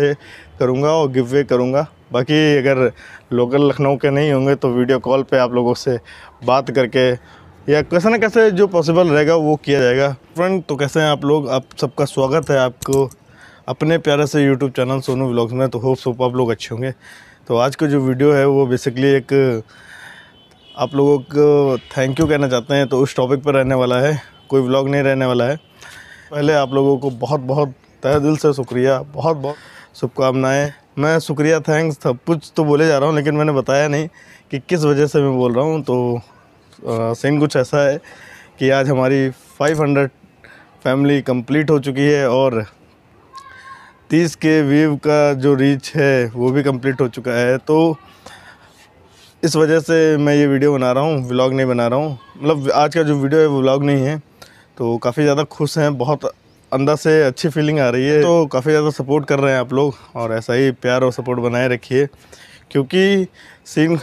से करूँगा और गिव वे करूँगा बाकी अगर लोकल लखनऊ के नहीं होंगे तो वीडियो कॉल पे आप लोगों से बात करके या कैसे ना कैसे जो पॉसिबल रहेगा वो किया जाएगा फ्रेंड तो कैसे हैं आप लोग आप सबका स्वागत है आपको अपने प्यारे से यूट्यूब चैनल सोनू ब्लॉग्स में तो होप सोप आप लोग अच्छे होंगे तो आज का जो वीडियो है वो बेसिकली एक आप लोगों को थैंक यू कहना चाहते हैं तो उस टॉपिक पर रहने वाला है कोई व्लॉग नहीं रहने वाला है पहले आप लोगों को बहुत बहुत तह दिल से शुक्रिया बहुत बहुत शुभकामनाएँ मैं शुक्रिया थैंक्स सब कुछ तो बोले जा रहा हूँ लेकिन मैंने बताया नहीं कि किस वजह से मैं बोल रहा हूँ तो सीन कुछ ऐसा है कि आज हमारी 500 फैमिली कंप्लीट हो चुकी है और 30 के वीव का जो रीच है वो भी कंप्लीट हो चुका है तो इस वजह से मैं ये वीडियो बना रहा हूँ व्लॉग नहीं बना रहा हूँ मतलब आज का जो वीडियो है वो व्लॉग नहीं है तो काफ़ी ज़्यादा खुश हैं बहुत अंदर से अच्छी फीलिंग आ रही है तो काफ़ी ज़्यादा सपोर्ट कर रहे हैं आप लोग और ऐसा ही प्यार और सपोर्ट बनाए रखिए क्योंकि सिंह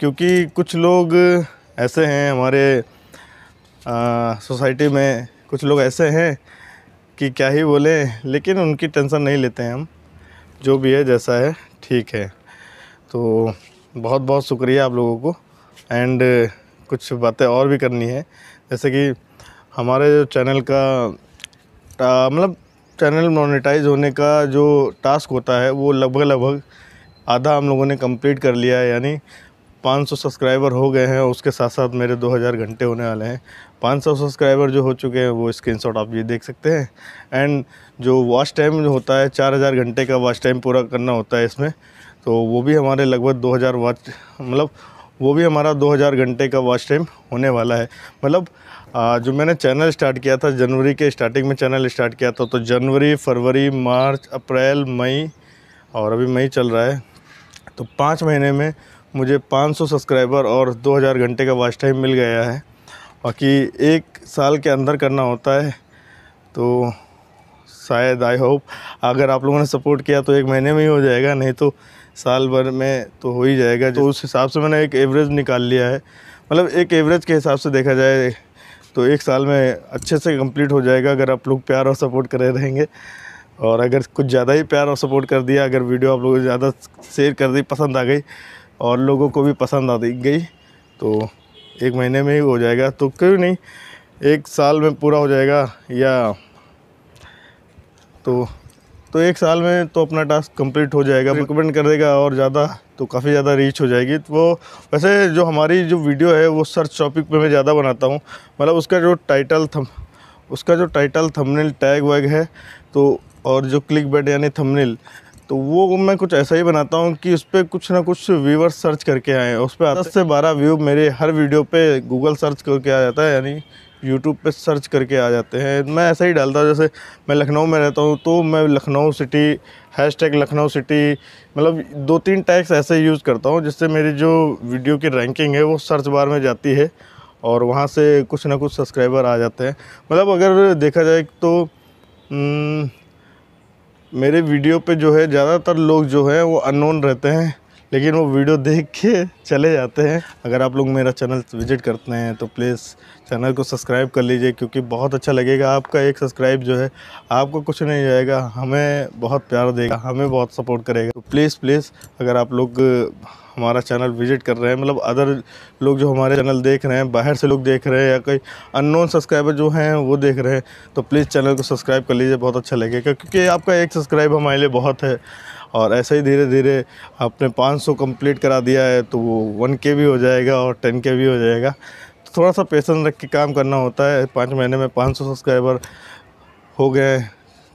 क्योंकि कुछ लोग ऐसे हैं हमारे सोसाइटी में कुछ लोग ऐसे हैं कि क्या ही बोले लेकिन उनकी टेंशन नहीं लेते हैं हम जो भी है जैसा है ठीक है तो बहुत बहुत शुक्रिया आप लोगों को एंड कुछ बातें और भी करनी है जैसे कि हमारे जो चैनल का मतलब चैनल मोनेटाइज होने का जो टास्क होता है वो लगभग लगभग आधा हम लोगों ने कंप्लीट कर लिया है यानी 500 सब्सक्राइबर हो गए हैं उसके साथ साथ मेरे 2000 घंटे होने वाले हैं 500 सब्सक्राइबर जो हो चुके हैं वो स्क्रीनशॉट आप ये देख सकते हैं एंड जो वॉच टाइम होता है 4000 घंटे का वॉच टाइम पूरा करना होता है इसमें तो वो भी हमारे लगभग 2000 वॉच मतलब वो भी हमारा 2000 घंटे का वॉच टाइम होने वाला है मतलब जो मैंने चैनल स्टार्ट किया था जनवरी के स्टार्टिंग में चैनल स्टार्ट किया था तो जनवरी फरवरी मार्च अप्रैल मई और अभी मई चल रहा है तो पाँच महीने में मुझे 500 सब्सक्राइबर और 2000 घंटे का वॉच टाइम मिल गया है बाकी एक साल के अंदर करना होता है तो शायद आई होप अगर आप लोगों ने सपोर्ट किया तो एक महीने में ही हो जाएगा नहीं तो साल भर में तो हो ही जाएगा तो उस हिसाब से मैंने एक एवरेज निकाल लिया है मतलब एक एवरेज के हिसाब से देखा जाए तो एक साल में अच्छे से कंप्लीट हो जाएगा अगर आप लोग प्यार और सपोर्ट करे रहेंगे और अगर कुछ ज़्यादा ही प्यार और सपोर्ट कर दिया अगर वीडियो आप लोगों ज़्यादा शेयर कर दी पसंद आ गई और लोगों को भी पसंद आ गई तो एक महीने में ही हो जाएगा तो क्यों नहीं एक साल में पूरा हो जाएगा या तो तो एक साल में तो अपना टास्क कंप्लीट हो जाएगा रिकमेंड कर देगा और ज़्यादा तो काफ़ी ज़्यादा रीच हो जाएगी तो वो वैसे जो हमारी जो वीडियो है वो सर्च टॉपिक पे मैं ज़्यादा बनाता हूँ मतलब उसका जो टाइटल थम उसका जो टाइटल थंबनेल टैग वैग है तो और जो क्लिक बेट यानी थंबनेल तो वो मैं कुछ ऐसा ही बनाता हूँ कि उस पर कुछ ना कुछ व्यूवर सर्च करके आए उस पर दस से बारह व्यू मेरे हर वीडियो पे गूगल सर्च करके आ जाता है यानी यूट्यूब पे सर्च करके आ जाते हैं मैं ऐसा ही डालता हूँ जैसे मैं लखनऊ में रहता हूँ तो मैं Lucknow city hash tag Lucknow city मतलब दो तीन टैग्स ऐसे यूज़ करता हूँ जिससे मेरी जो वीडियो की रैंकिंग है वो सर्च बार में जाती है और वहाँ से कुछ ना कुछ सब्सक्राइबर आ जाते हैं मतलब अगर देखा जाए तो हम्म, मेरे वीडियो पे जो है ज़्यादातर लोग जो हैं वो अननोन रहते हैं लेकिन वो वीडियो देख के चले जाते हैं अगर आप लोग मेरा चैनल विजिट करते हैं तो प्लीज़ चैनल को सब्सक्राइब कर लीजिए क्योंकि बहुत अच्छा लगेगा आपका एक सब्सक्राइब जो है आपको कुछ नहीं जाएगा हमें बहुत प्यार देगा हमें बहुत सपोर्ट करेगा तो प्लीज़ प्लीज़ अगर आप लोग हमारा चैनल विजिट कर रहे हैं मतलब अदर लोग जो हमारे चैनल देख रहे हैं बाहर से लोग देख रहे हैं या कोई अननोन सब्सक्राइबर जो हैं वो देख रहे हैं तो प्लीज़ चैनल को सब्सक्राइब कर लीजिए बहुत अच्छा लगेगा क्योंकि आपका एक सब्सक्राइब हमारे लिए बहुत है और ऐसे ही धीरे धीरे आपने 500 कंप्लीट करा दिया है तो वो वन के भी हो जाएगा और टेन के भी हो जाएगा तो थोड़ा सा पेशेंस रख के काम करना होता है पाँच महीने में पाँच सौ सब्सक्राइबर हो गए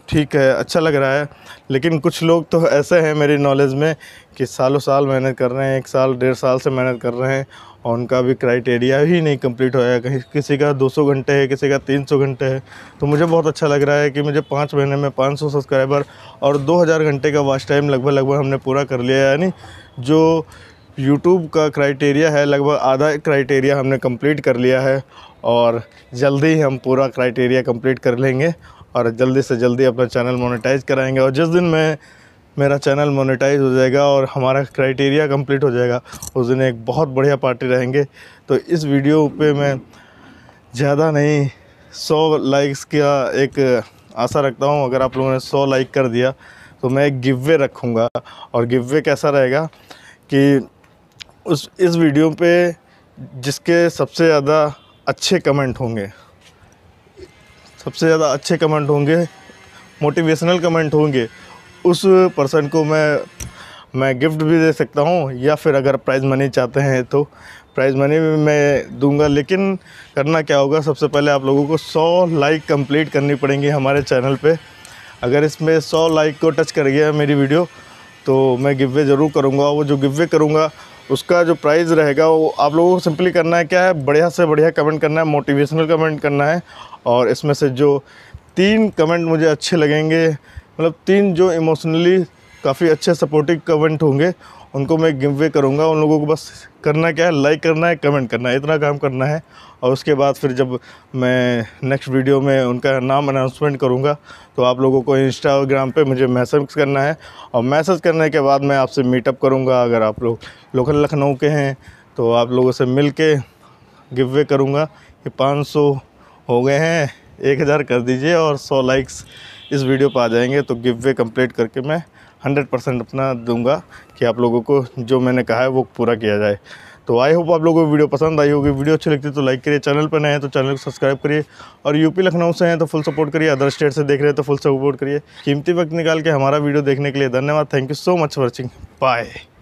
ठीक है अच्छा लग रहा है लेकिन कुछ लोग तो ऐसे हैं मेरी नॉलेज में कि सालों साल मेहनत कर रहे हैं एक साल डेढ़ साल से मेहनत कर रहे हैं और उनका भी क्राइटेरिया ही नहीं कंप्लीट होया कहीं किसी का 200 घंटे है किसी का 300 घंटे है तो मुझे बहुत अच्छा लग रहा है कि मुझे पाँच महीने में 500 सब्सक्राइबर और 2000 घंटे का वाच टाइम लगभग लगभग हमने पूरा कर लिया यानी जो यूट्यूब का क्राइटेरिया है लगभग आधा क्राइटेरिया हमने कंप्लीट कर लिया है और जल्दी ही हम पूरा क्राइटेरिया कंप्लीट कर लेंगे और जल्दी से जल्दी अपना चैनल मोनेटाइज कराएंगे और जिस दिन मैं मेरा चैनल मोनेटाइज हो जाएगा और हमारा क्राइटेरिया कंप्लीट हो जाएगा उस दिन एक बहुत बढ़िया पार्टी रहेंगे तो इस वीडियो पे मैं ज़्यादा नहीं सौ लाइक्स का एक आशा रखता हूँ अगर आप लोगों ने सौ लाइक कर दिया तो मैं एक गिवे रखूँगा और गिवे कैसा रहेगा कि उस इस वीडियो पे जिसके सबसे ज़्यादा अच्छे कमेंट होंगे सबसे ज़्यादा अच्छे कमेंट होंगे मोटिवेशनल कमेंट होंगे उस पर्सन को मैं मैं गिफ्ट भी दे सकता हूँ या फिर अगर प्राइज़ मनी चाहते हैं तो प्राइज़ मनी भी मैं दूंगा लेकिन करना क्या होगा सबसे पहले आप लोगों को 100 लाइक कंप्लीट करनी पड़ेंगी हमारे चैनल पे अगर इसमें 100 लाइक को टच कर गया मेरी वीडियो तो मैं गिवे ज़रूर करूँगा वो जो गिवे करूँगा उसका जो प्राइस रहेगा वो आप लोगों को सिंपली करना है क्या है बढ़िया से बढ़िया कमेंट करना है मोटिवेशनल कमेंट करना है और इसमें से जो तीन कमेंट मुझे अच्छे लगेंगे मतलब तीन जो इमोशनली काफ़ी अच्छे सपोर्टिव कमेंट होंगे उनको मैं गिव वे करूँगा उन लोगों को बस करना क्या है लाइक करना है कमेंट करना है इतना काम करना है और उसके बाद फिर जब मैं नेक्स्ट वीडियो में उनका नाम अनाउंसमेंट करूँगा तो आप लोगों को इंस्टाग्राम पे मुझे मैसेज करना है और मैसेज करने के बाद मैं आपसे मीटअप करूँगा अगर आप लोग लोकल लखनऊ के हैं तो आप लोगों से मिल के गिव वे करूँगा कि पाँच हो गए हैं एक हज़ार कर दीजिए और सौ लाइक्स इस वीडियो पर आ जाएंगे तो गिव वे कम्प्लीट करके मैं हंड्रेड परसेंट अपना दूंगा कि आप लोगों को जो मैंने कहा है वो पूरा किया जाए तो आई होप आप लोगों को वीडियो पसंद आई होगी वीडियो अच्छी लगती है तो लाइक करिए चैनल पर नए हैं तो चैनल को सब्सक्राइब करिए और यूपी लखनऊ से हैं तो फुल सपोर्ट करिए अदर स्टेट से देख रहे हैं तो फुल सपोर्ट करिए कीमती वक्त निकाल के हमारा वीडियो देखने के लिए धन्यवाद thank you so much watching bye